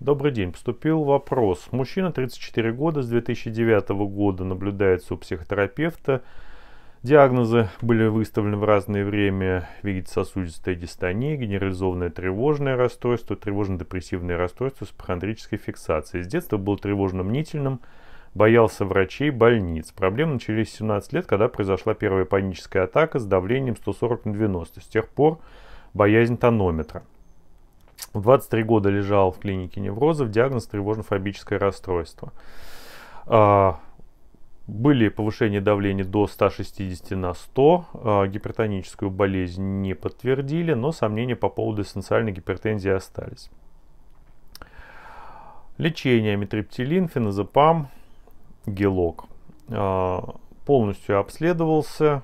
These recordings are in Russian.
Добрый день. Поступил вопрос. Мужчина 34 года с 2009 года наблюдается у психотерапевта. Диагнозы были выставлены в разное время. Видите сосудистая дистония, генерализованное тревожное расстройство, тревожно-депрессивное расстройство с похондрической фиксацией. С детства был тревожно-мнительным, боялся врачей, больниц. Проблемы начались в 17 лет, когда произошла первая паническая атака с давлением 140 на 90. С тех пор боязнь тонометра. В 23 года лежал в клинике неврозов, диагноз тревожно-фобическое расстройство. А, были повышение давления до 160 на 100, а, гипертоническую болезнь не подтвердили, но сомнения по поводу эссенциальной гипертензии остались. Лечение метриптилин, феназепам, гелок. А, полностью обследовался,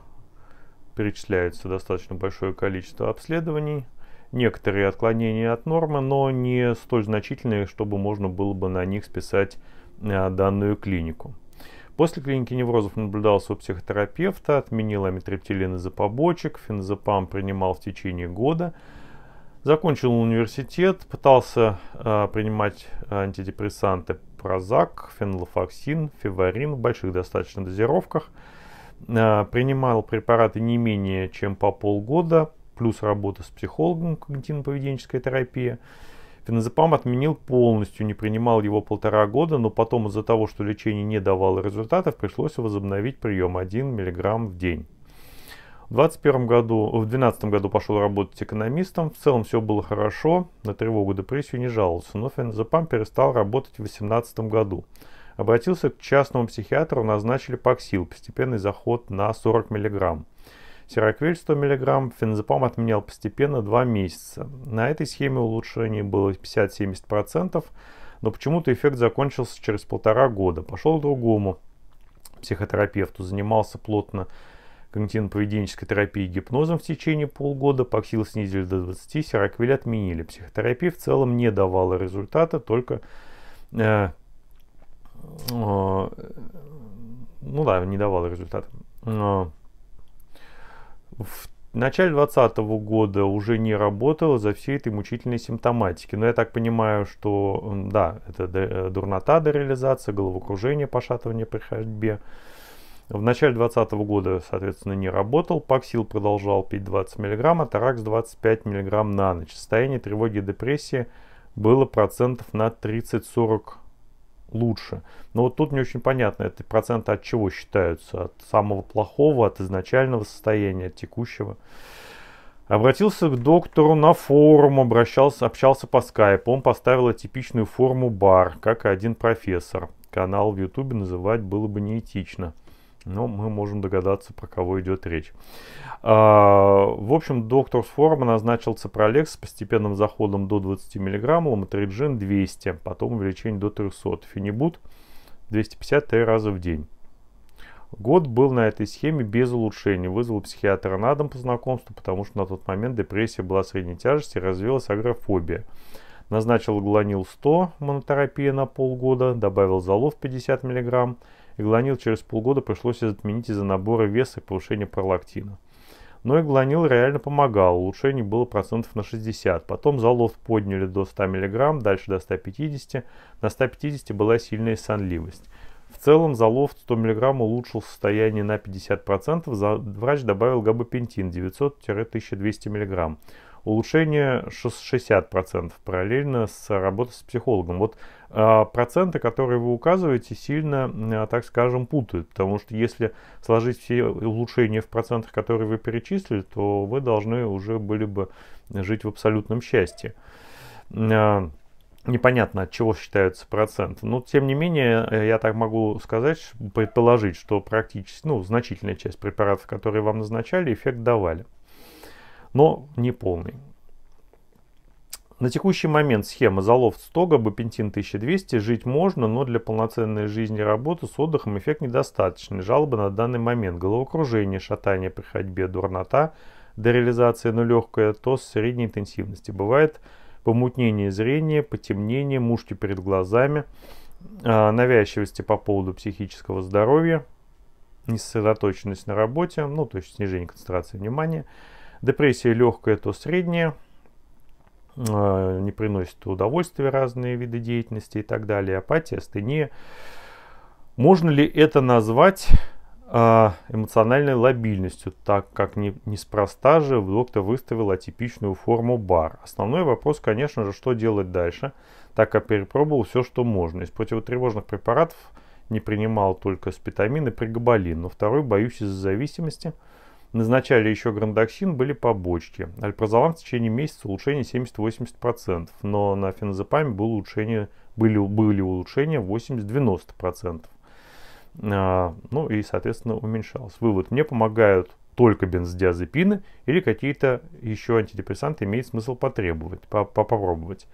перечисляется достаточно большое количество обследований – некоторые отклонения от нормы, но не столь значительные, чтобы можно было бы на них списать э, данную клинику. После клиники неврозов наблюдался у психотерапевта, отменил амитриптилин из-за побочек, феназепам принимал в течение года, закончил университет, пытался э, принимать антидепрессанты прозак, фенолофоксин, феварин в больших достаточно дозировках, э, принимал препараты не менее чем по полгода, плюс работа с психологом когнитивно-поведенческая терапия. Феназепам отменил полностью, не принимал его полтора года, но потом из-за того, что лечение не давало результатов, пришлось возобновить прием 1 мг в день. В 21 году, в 2012 году пошел работать экономистом, в целом все было хорошо, на тревогу, депрессию не жаловался, но феназепам перестал работать в 2018 году. Обратился к частному психиатру, назначили паксил, постепенный заход на 40 миллиграмм. Сироквель 100 мг феназепам отменял постепенно 2 месяца. На этой схеме улучшение было 50-70%, но почему-то эффект закончился через полтора года. Пошел к другому психотерапевту, занимался плотно когнитивно-поведенческой терапией гипнозом в течение полгода, паксил снизили до 20, сироквиль отменили. Психотерапия в целом не давала результата, только э, э ну да, не давала результата в начале 2020 года уже не работал за всей этой мучительной симптоматики. Но я так понимаю, что да, это э, дурнота до головокружение, пошатывание при ходьбе. В начале 2020 года, соответственно, не работал. Паксил продолжал пить 20 мг, а Таракс 25 мг на ночь. Состояние тревоги и депрессии было процентов на 30-40 лучше. Но вот тут не очень понятно, это проценты от чего считаются? От самого плохого, от изначального состояния, от текущего. Обратился к доктору на форум, обращался, общался по скайпу. Он поставил типичную форму бар, как и один профессор. Канал в ютубе называть было бы неэтично но мы можем догадаться, про кого идет речь. А, в общем, доктор с назначил ципролекс с постепенным заходом до 20 мг, ламотриджин 200, потом увеличение до 300, фенибут 250-3 раза в день. Год был на этой схеме без улучшений. Вызвал психиатра на дом по знакомству, потому что на тот момент депрессия была средней тяжести, развилась агрофобия. Назначил гланил 100, монотерапия на полгода, добавил залов 50 миллиграмм. Игланил через полгода пришлось отменить из-за набора веса и повышения пролактина. Но игланил реально помогал, улучшений было процентов на 60. Потом залов подняли до 100 мг, дальше до 150. На 150 была сильная сонливость. В целом залов 100 мг улучшил состояние на 50%, за, врач добавил габапентин 900-1200 мг. Улучшение 60% параллельно с работой с психологом. Вот Э, проценты, которые вы указываете, сильно, э, так скажем, путают. Потому что если сложить все улучшения в процентах, которые вы перечислили, то вы должны уже были бы жить в абсолютном счастье. Э, непонятно, от чего считаются проценты. Но, тем не менее, я так могу сказать, предположить, что практически, ну, значительная часть препаратов, которые вам назначали, эффект давали. Но не полный. На текущий момент схема залов стога Бапентин 1200 жить можно, но для полноценной жизни и работы с отдыхом эффект недостаточный. Жалобы на данный момент головокружение, шатание при ходьбе, дурнота, до но легкая тос средней интенсивности. Бывает помутнение зрения, потемнение, мушки перед глазами, а, навязчивости по поводу психического здоровья, несосредоточенность на работе, ну то есть снижение концентрации внимания, депрессия легкая, то средняя – Э, не приносит удовольствия разные виды деятельности и так далее, апатия, астения. Можно ли это назвать э, эмоциональной лобильностью, так как не, неспроста же доктор выставил атипичную форму бар. Основной вопрос, конечно же, что делать дальше, так как перепробовал все, что можно. Из противотревожных препаратов не принимал только спитамин и пригабалин, но второй боюсь из-за зависимости – назначали еще грандоксин, были побочки. Альпрозолам в течение месяца улучшение 70-80%, но на феназепаме было улучшение, были, были улучшения 80-90%. А, ну и, соответственно, уменьшалось. Вывод. Мне помогают только бензодиазепины или какие-то еще антидепрессанты имеет смысл потребовать, по попробовать.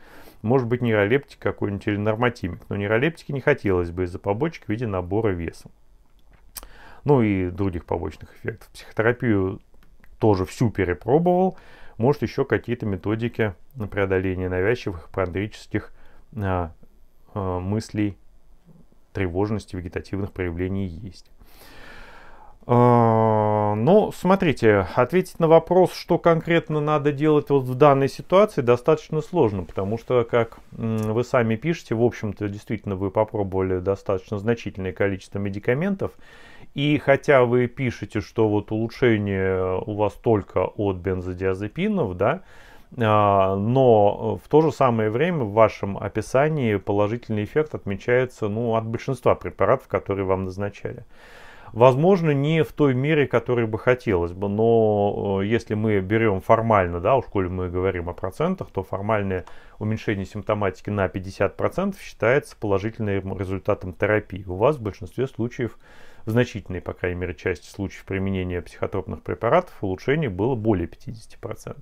Может быть нейролептик какой-нибудь или норматимик, но нейролептики не хотелось бы из-за побочек в виде набора веса ну и других побочных эффектов. Психотерапию тоже всю перепробовал. Может, еще какие-то методики преодоления навязчивых пандрических э, а, э, а, мыслей, тревожности, вегетативных проявлений есть. А, ну, смотрите, ответить на вопрос, что конкретно надо делать вот в данной ситуации, достаточно сложно, потому что, как вы сами пишете, в общем-то, действительно, вы попробовали достаточно значительное количество медикаментов, и хотя вы пишете, что вот улучшение у вас только от бензодиазепинов, да, а, но в то же самое время в вашем описании положительный эффект отмечается ну, от большинства препаратов, которые вам назначали. Возможно, не в той мере, которой бы хотелось бы, но э, если мы берем формально, да, уж коли мы говорим о процентах, то формальное уменьшение симптоматики на 50% считается положительным результатом терапии. У вас в большинстве случаев, в значительной, по крайней мере, части случаев применения психотропных препаратов, улучшение было более 50%.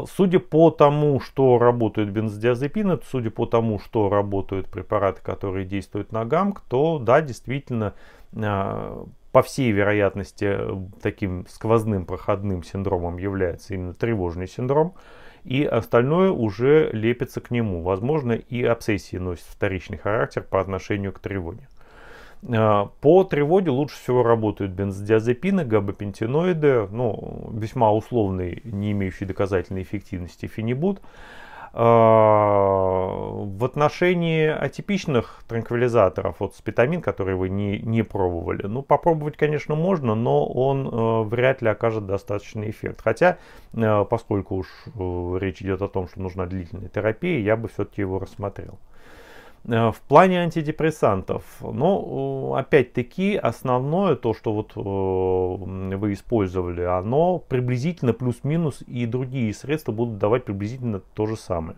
А, судя по тому, что работают бензодиазепины, судя по тому, что работают препараты, которые действуют на гамк, то да, действительно, а, по всей вероятности, таким сквозным проходным синдромом является именно тревожный синдром. И остальное уже лепится к нему. Возможно, и обсессии носят вторичный характер по отношению к тревоге. Э, по треводе лучше всего работают бензодиазепины, габапентиноиды, ну, весьма условный, не имеющий доказательной эффективности фенибут. Э, в отношении атипичных транквилизаторов, вот спитамин, который вы не, не пробовали, ну, попробовать, конечно, можно, но он э, вряд ли окажет достаточный эффект. Хотя, поскольку уж речь идет о том, что нужна длительная терапия, я бы все-таки его рассмотрел. Э, в плане антидепрессантов, но ну, опять-таки основное то, что вот э, вы использовали, оно приблизительно плюс-минус и другие средства будут давать приблизительно то же самое.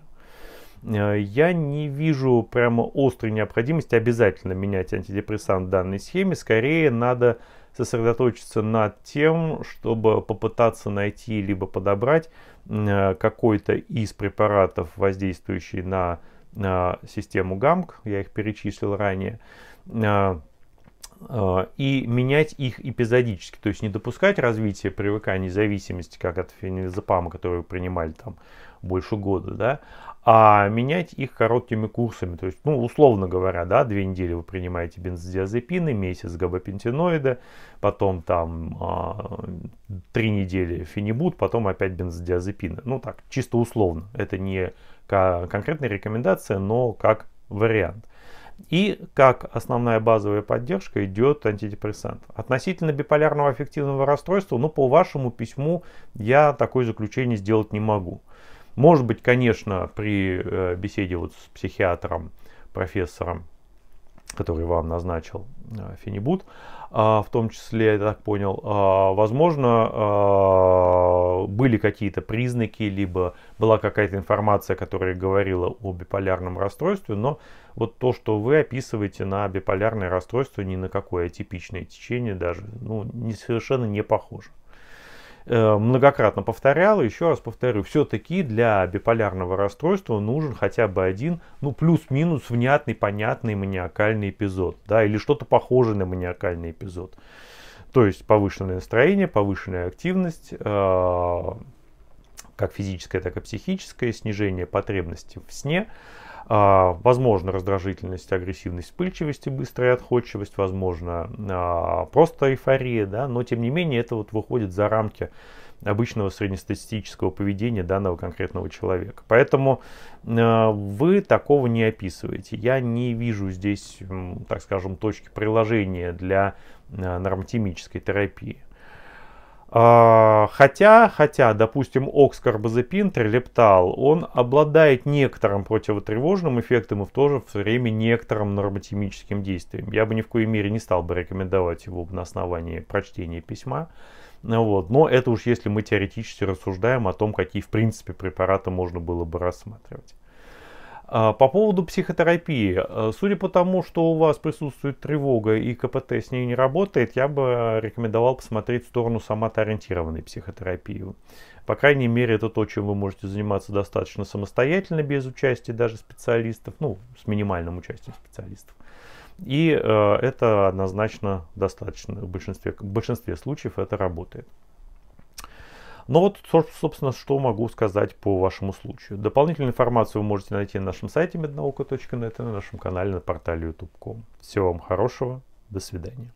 Э, я не вижу прямо острой необходимости обязательно менять антидепрессант в данной схеме. Скорее надо сосредоточиться над тем, чтобы попытаться найти либо подобрать какой-то из препаратов, воздействующий на а, систему ГАМК, я их перечислил ранее, а, а, и менять их эпизодически, то есть не допускать развития привыкания, зависимости, как от фенилзепама, который вы принимали там больше года, да, а менять их короткими курсами. То есть, ну, условно говоря, да, две недели вы принимаете бензодиазепины, месяц габапентиноида, потом там э, три недели фенибут, потом опять бензодиазепины. Ну, так, чисто условно. Это не конкретная рекомендация, но как вариант. И как основная базовая поддержка идет антидепрессант. Относительно биполярного аффективного расстройства, ну, по вашему письму я такое заключение сделать не могу. Может быть, конечно, при э, беседе вот с психиатром, профессором, который вам назначил э, фенибут, а, в том числе, я так понял, а, возможно, а, были какие-то признаки, либо была какая-то информация, которая говорила о биполярном расстройстве, но вот то, что вы описываете на биполярное расстройство, ни на какое атипичное течение даже, ну, не, совершенно не похоже. Э, многократно повторял, и еще раз повторю, все-таки для биполярного расстройства нужен хотя бы один, ну, плюс-минус внятный, понятный маниакальный эпизод, да, или что-то похожее на маниакальный эпизод. То есть повышенное настроение, повышенная активность, э, как физическое, так и психическое, снижение потребности в сне, а, возможно, раздражительность, агрессивность, вспыльчивость и быстрая отходчивость, возможно, а, просто эйфория, да, но тем не менее это вот выходит за рамки обычного среднестатистического поведения данного конкретного человека. Поэтому а, вы такого не описываете. Я не вижу здесь, так скажем, точки приложения для нормотимической терапии. А, хотя, хотя, допустим, окскарбазепин, трилептал, он обладает некоторым противотревожным эффектом и в то же время некоторым нормотимическим действием. Я бы ни в коей мере не стал бы рекомендовать его на основании прочтения письма. Вот. Но это уж если мы теоретически рассуждаем о том, какие в принципе препараты можно было бы рассматривать. А, по поводу психотерапии. Э, судя по тому, что у вас присутствует тревога и КПТ с ней не работает, я бы рекомендовал посмотреть в сторону самотоориентированной психотерапии. По крайней мере, это то, чем вы можете заниматься достаточно самостоятельно, без участия даже специалистов, ну, с минимальным участием специалистов. И э, это однозначно достаточно. В большинстве, в большинстве случаев это работает. Но ну вот, собственно, что могу сказать по вашему случаю. Дополнительную информацию вы можете найти на нашем сайте mednauka.net и на нашем канале на портале youtube.com. Всего вам хорошего, до свидания.